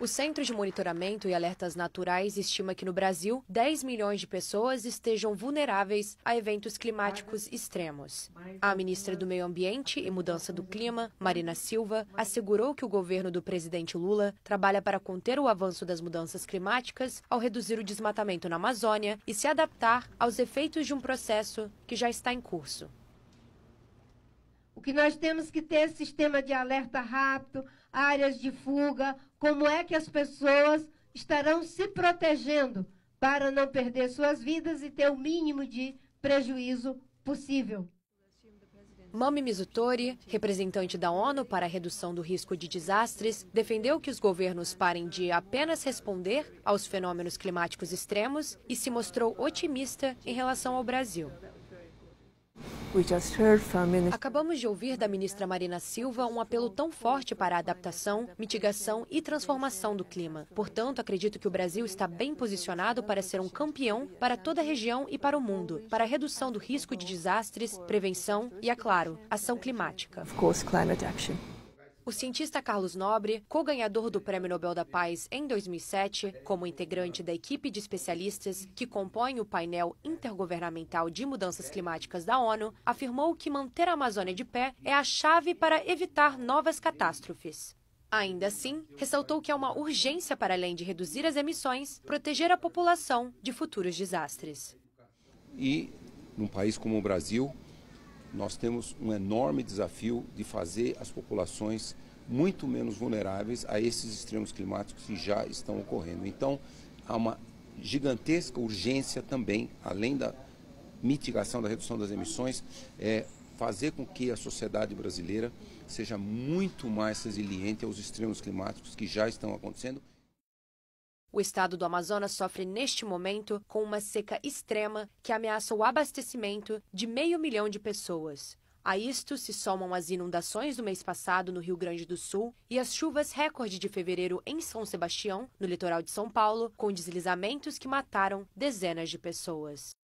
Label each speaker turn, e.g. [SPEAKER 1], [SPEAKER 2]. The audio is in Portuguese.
[SPEAKER 1] O Centro de Monitoramento e Alertas Naturais estima que no Brasil 10 milhões de pessoas estejam vulneráveis a eventos climáticos extremos. A ministra do Meio Ambiente e Mudança do Clima, Marina Silva, assegurou que o governo do presidente Lula trabalha para conter o avanço das mudanças climáticas ao reduzir o desmatamento na Amazônia e se adaptar aos efeitos de um processo que já está em curso. O que nós temos que ter é sistema de alerta rápido, áreas de fuga, como é que as pessoas estarão se protegendo para não perder suas vidas e ter o mínimo de prejuízo possível? Mami Mizutori, representante da ONU para a redução do risco de desastres, defendeu que os governos parem de apenas responder aos fenômenos climáticos extremos e se mostrou otimista em relação ao Brasil. Acabamos de ouvir da ministra Marina Silva um apelo tão forte para a adaptação, mitigação e transformação do clima. Portanto, acredito que o Brasil está bem posicionado para ser um campeão para toda a região e para o mundo, para a redução do risco de desastres, prevenção e, é claro, ação climática. O cientista Carlos Nobre, co-ganhador do Prêmio Nobel da Paz em 2007, como integrante da equipe de especialistas que compõe o painel intergovernamental de mudanças climáticas da ONU, afirmou que manter a Amazônia de pé é a chave para evitar novas catástrofes. Ainda assim, ressaltou que é uma urgência para além de reduzir as emissões, proteger a população de futuros desastres.
[SPEAKER 2] E num país como o Brasil, nós temos um enorme desafio de fazer as populações muito menos vulneráveis a esses extremos climáticos que já estão ocorrendo. Então, há uma gigantesca urgência também, além da mitigação da redução das emissões, é fazer com que a sociedade brasileira seja muito mais resiliente aos extremos climáticos que já estão acontecendo.
[SPEAKER 1] O estado do Amazonas sofre neste momento com uma seca extrema que ameaça o abastecimento de meio milhão de pessoas. A isto se somam as inundações do mês passado no Rio Grande do Sul e as chuvas recorde de fevereiro em São Sebastião, no litoral de São Paulo, com deslizamentos que mataram dezenas de pessoas.